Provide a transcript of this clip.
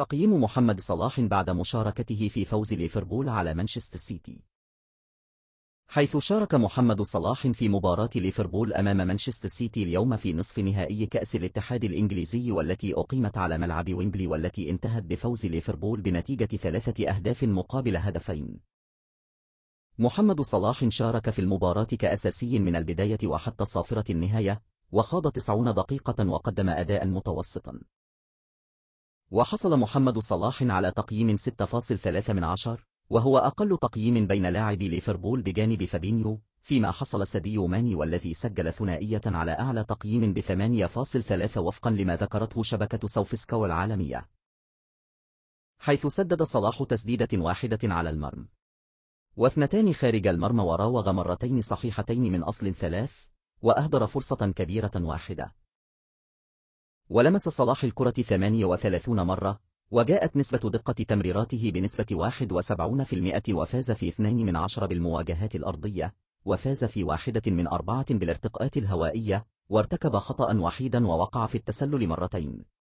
تقييم محمد صلاح بعد مشاركته في فوز ليفربول على مانشستر سيتي حيث شارك محمد صلاح في مباراة ليفربول أمام مانشستر سيتي اليوم في نصف نهائي كأس الاتحاد الإنجليزي والتي أقيمت على ملعب ويمبلي والتي انتهت بفوز ليفربول بنتيجة ثلاثة أهداف مقابل هدفين محمد صلاح شارك في المباراة كأساسي من البداية وحتى صافرة النهاية وخاض 90 دقيقة وقدم أداء متوسطا وحصل محمد صلاح على تقييم 6.3 من عشر وهو أقل تقييم بين لاعبي ليفربول بجانب فابينيو فيما حصل ساديو ماني والذي سجل ثنائية على أعلى تقييم ب 8.3 وفقا لما ذكرته شبكة سوفسكو العالمية حيث سدد صلاح تسديدة واحدة على المرمى واثنتان خارج المرمى وراوغ مرتين صحيحتين من أصل ثلاث وأهدر فرصة كبيرة واحدة ولمس صلاح الكرة 38 مرة وجاءت نسبة دقة تمريراته بنسبة 71% وفاز في 2 من 10 بالمواجهات الأرضية وفاز في واحدة من أربعة بالارتقاءات الهوائية وارتكب خطأ وحيدا ووقع في التسلل مرتين